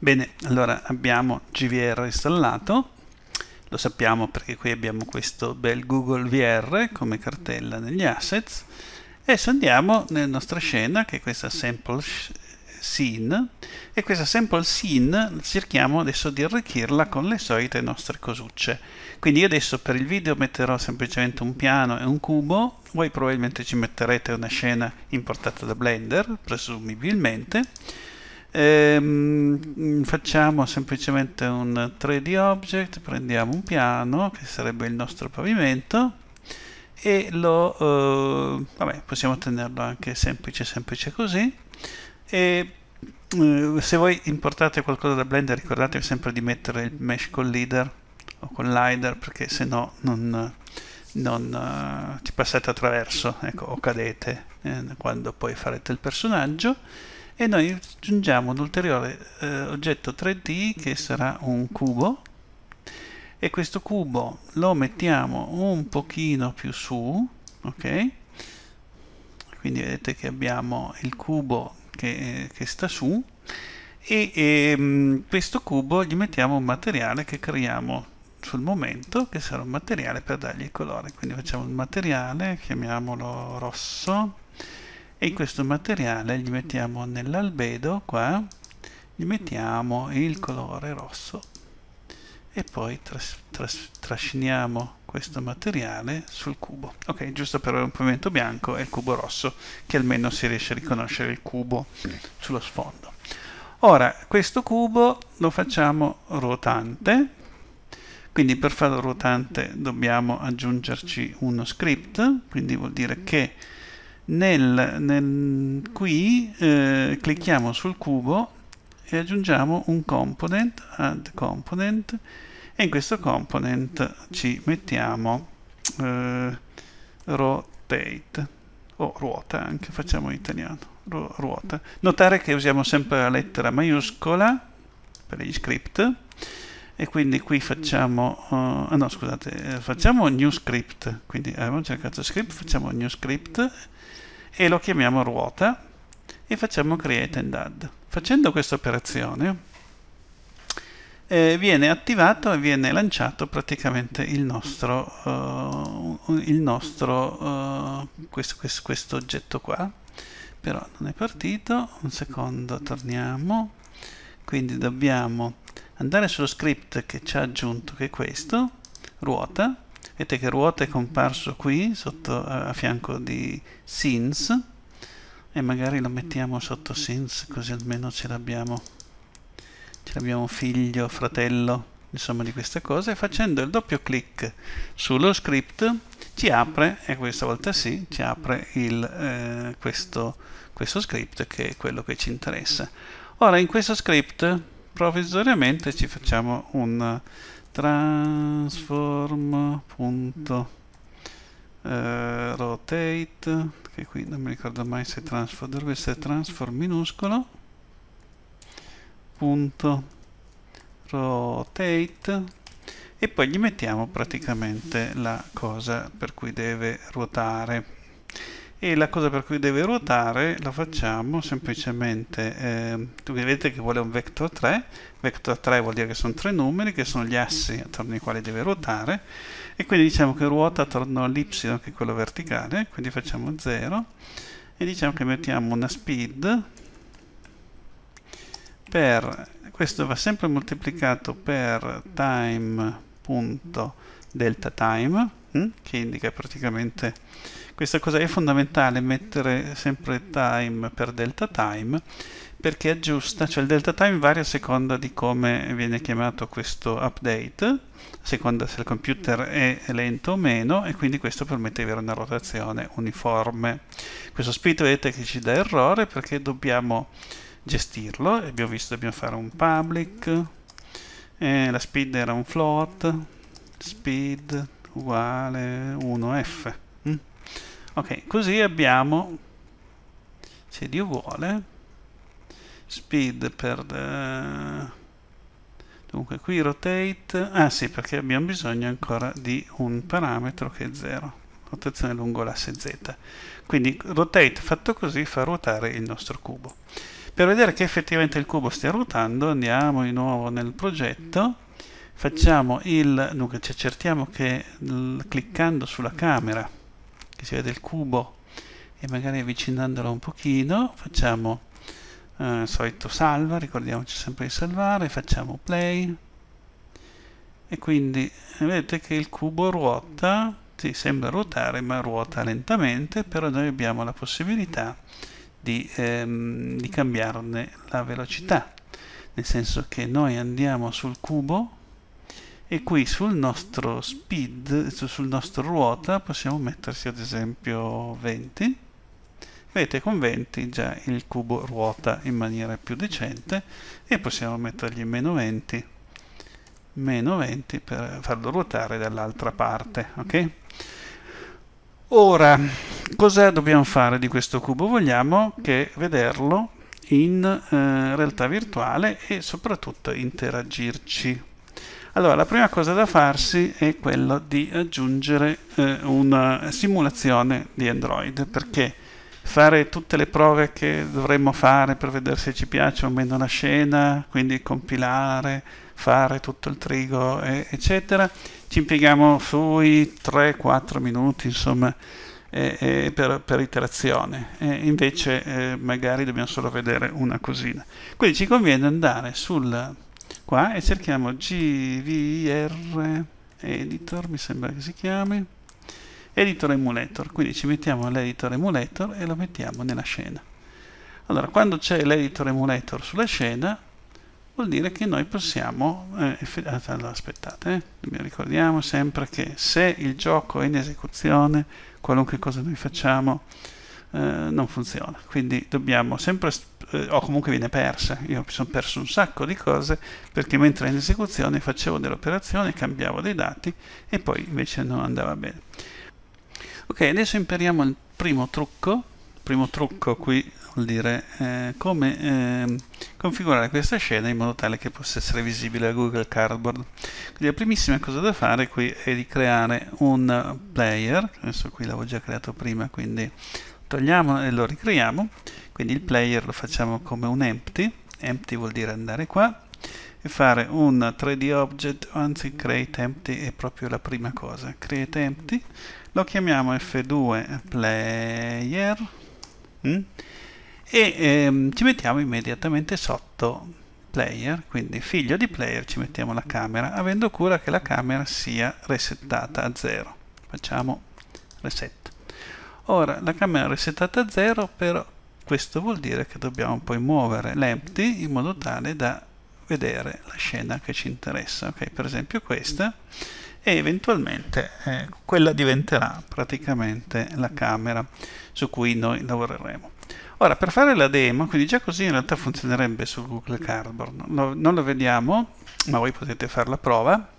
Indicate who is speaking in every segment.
Speaker 1: Bene, allora abbiamo GVR installato, lo sappiamo perché qui abbiamo questo bel Google VR come cartella negli assets, adesso andiamo nella nostra scena che è questa sample scene e questa sample scene cerchiamo adesso di arricchirla con le solite nostre cosucce. Quindi io adesso per il video metterò semplicemente un piano e un cubo, voi probabilmente ci metterete una scena importata da Blender, presumibilmente, Ehm, mm, facciamo semplicemente un 3D object, prendiamo un piano che sarebbe il nostro pavimento e lo eh, vabbè, possiamo tenerlo anche semplice semplice così e eh, se voi importate qualcosa da Blender ricordatevi sempre di mettere il mesh collider o collider perché se no non, non uh, eh, ci passate attraverso ecco, o cadete eh, quando poi farete il personaggio e noi aggiungiamo un ulteriore eh, oggetto 3D che sarà un cubo e questo cubo lo mettiamo un pochino più su ok quindi vedete che abbiamo il cubo che, eh, che sta su e, e ehm, questo cubo gli mettiamo un materiale che creiamo sul momento che sarà un materiale per dargli il colore quindi facciamo un materiale chiamiamolo rosso e questo materiale gli mettiamo nell'albedo qua gli mettiamo il colore rosso e poi tras tras trasciniamo questo materiale sul cubo ok giusto per un pavimento bianco e il cubo rosso che almeno si riesce a riconoscere il cubo sullo sfondo ora questo cubo lo facciamo ruotante quindi per farlo ruotante dobbiamo aggiungerci uno script quindi vuol dire che nel, nel, qui eh, clicchiamo sul cubo e aggiungiamo un component, add component, e in questo component ci mettiamo eh, rotate, o ruota anche, facciamo in italiano, ru ruota. Notare che usiamo sempre la lettera maiuscola per gli script, e quindi qui facciamo, uh, no scusate, eh, facciamo new script, quindi abbiamo cercato script, facciamo new script e lo chiamiamo ruota e facciamo create and add. Facendo questa operazione eh, viene attivato e viene lanciato praticamente il nostro, uh, il nostro uh, questo, questo, questo oggetto qua, però non è partito, un secondo torniamo, quindi dobbiamo andare sullo script che ci ha aggiunto, che è questo, ruota, vedete che ruota è comparso qui, sotto, a fianco di scenes, e magari lo mettiamo sotto scenes, così almeno ce l'abbiamo, ce l'abbiamo figlio, fratello, insomma di queste cose, facendo il doppio clic sullo script ci apre, e questa volta sì, ci apre il, eh, questo, questo script che è quello che ci interessa. Ora in questo script provvisoriamente ci facciamo un transform.rotate eh, che qui non mi ricordo mai se transform dovrebbe essere transform minuscolo punto rotate e poi gli mettiamo praticamente la cosa per cui deve ruotare e la cosa per cui deve ruotare la facciamo semplicemente eh, vedete che vuole un vector 3 vector 3 vuol dire che sono tre numeri che sono gli assi attorno ai quali deve ruotare e quindi diciamo che ruota attorno all'y che è quello verticale quindi facciamo 0 e diciamo che mettiamo una speed per questo va sempre moltiplicato per time.delta time hm, che indica praticamente questa cosa è fondamentale mettere sempre time per delta time perché aggiusta, cioè il delta time varia a seconda di come viene chiamato questo update, a seconda se il computer è lento o meno e quindi questo permette di avere una rotazione uniforme. Questo speed vedete che ci dà errore perché dobbiamo gestirlo, abbiamo visto dobbiamo fare un public, e la speed era un float, speed uguale 1f ok così abbiamo se Dio vuole speed per the... Eh, dunque qui rotate ah sì perché abbiamo bisogno ancora di un parametro che è 0 rotazione lungo l'asse z quindi rotate fatto così fa ruotare il nostro cubo per vedere che effettivamente il cubo stia ruotando andiamo di nuovo nel progetto facciamo il dunque ci accertiamo che cliccando sulla camera che si vede il cubo e magari avvicinandolo un pochino facciamo eh, il solito salva, ricordiamoci sempre di salvare, facciamo play e quindi vedete che il cubo ruota, sì, sembra ruotare ma ruota lentamente, però noi abbiamo la possibilità di, ehm, di cambiarne la velocità, nel senso che noi andiamo sul cubo e qui sul nostro speed, sul nostro ruota possiamo mettersi ad esempio 20 vedete con 20 già il cubo ruota in maniera più decente e possiamo mettergli meno 20 meno 20 per farlo ruotare dall'altra parte ok ora cosa dobbiamo fare di questo cubo vogliamo che vederlo in eh, realtà virtuale e soprattutto interagirci allora, la prima cosa da farsi è quella di aggiungere eh, una simulazione di Android, perché fare tutte le prove che dovremmo fare per vedere se ci piace o meno la scena, quindi compilare, fare tutto il trigo, eh, eccetera, ci impieghiamo sui 3-4 minuti, insomma, eh, per, per, iterazione. invece eh, magari dobbiamo solo vedere una cosina. Quindi ci conviene andare sul qua e cerchiamo gvr editor mi sembra che si chiami editor emulator quindi ci mettiamo l'editor emulator e lo mettiamo nella scena allora quando c'è l'editor emulator sulla scena vuol dire che noi possiamo eh, ah, allora, aspettate eh, ricordiamo sempre che se il gioco è in esecuzione qualunque cosa noi facciamo eh, non funziona. Quindi dobbiamo sempre, eh, o comunque viene persa. Io mi sono perso un sacco di cose perché mentre in esecuzione facevo delle operazioni, cambiavo dei dati e poi invece non andava bene. Ok, adesso impariamo il primo trucco. il Primo trucco qui vuol dire eh, come ehm, configurare questa scena in modo tale che possa essere visibile a Google Cardboard. Quindi la primissima cosa da fare qui è di creare un player, adesso qui l'avevo già creato prima, quindi togliamo e lo ricreiamo quindi il player lo facciamo come un empty empty vuol dire andare qua e fare un 3D object anzi create empty è proprio la prima cosa create empty lo chiamiamo f2 player mm? e ehm, ci mettiamo immediatamente sotto player quindi figlio di player ci mettiamo la camera avendo cura che la camera sia resettata a 0 facciamo reset Ora la camera è resettata a 0, però questo vuol dire che dobbiamo poi muovere l'empty in modo tale da vedere la scena che ci interessa. Ok, per esempio questa e eventualmente eh, quella diventerà praticamente la camera su cui noi lavoreremo. Ora, per fare la demo, quindi già così in realtà funzionerebbe su Google Cardboard, no, non lo vediamo, ma voi potete fare la prova.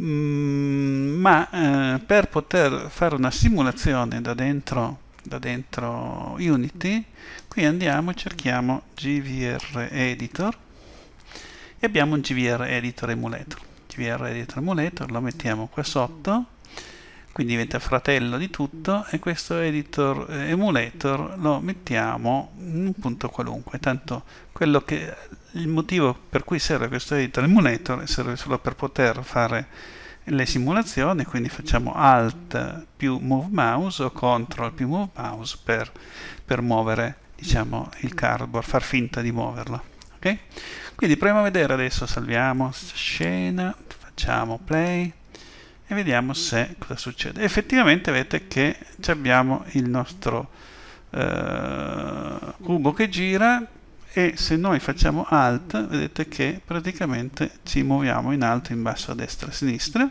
Speaker 1: Mm, ma eh, per poter fare una simulazione da dentro, da dentro Unity qui andiamo e cerchiamo GVR Editor e abbiamo un GVR Editor Emulator GVR Editor Emulator lo mettiamo qua sotto quindi diventa fratello di tutto e questo editor eh, emulator lo mettiamo in un punto qualunque tanto che, il motivo per cui serve questo editor emulator serve solo per poter fare le simulazioni quindi facciamo alt più move mouse o control più move mouse per, per muovere diciamo il cardboard far finta di muoverlo Okay? Quindi proviamo a vedere adesso, salviamo scena, facciamo play, e vediamo se cosa succede. Effettivamente vedete che abbiamo il nostro eh, cubo che gira e se noi facciamo alt vedete che praticamente ci muoviamo in alto, in basso, a destra, a sinistra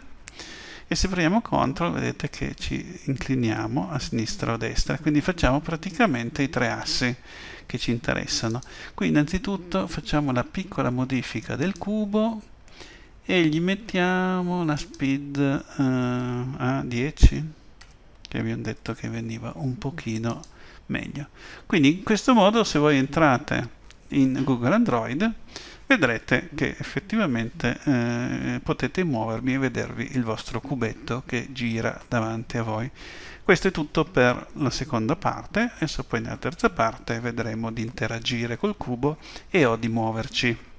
Speaker 1: e se premiamo CTRL vedete che ci incliniamo a sinistra o a destra quindi facciamo praticamente i tre assi che ci interessano qui innanzitutto facciamo la piccola modifica del cubo e gli mettiamo una speed uh, a 10 che abbiamo detto che veniva un pochino meglio quindi in questo modo se voi entrate in Google Android vedrete che effettivamente eh, potete muovervi e vedervi il vostro cubetto che gira davanti a voi questo è tutto per la seconda parte adesso poi nella terza parte vedremo di interagire col cubo e o di muoverci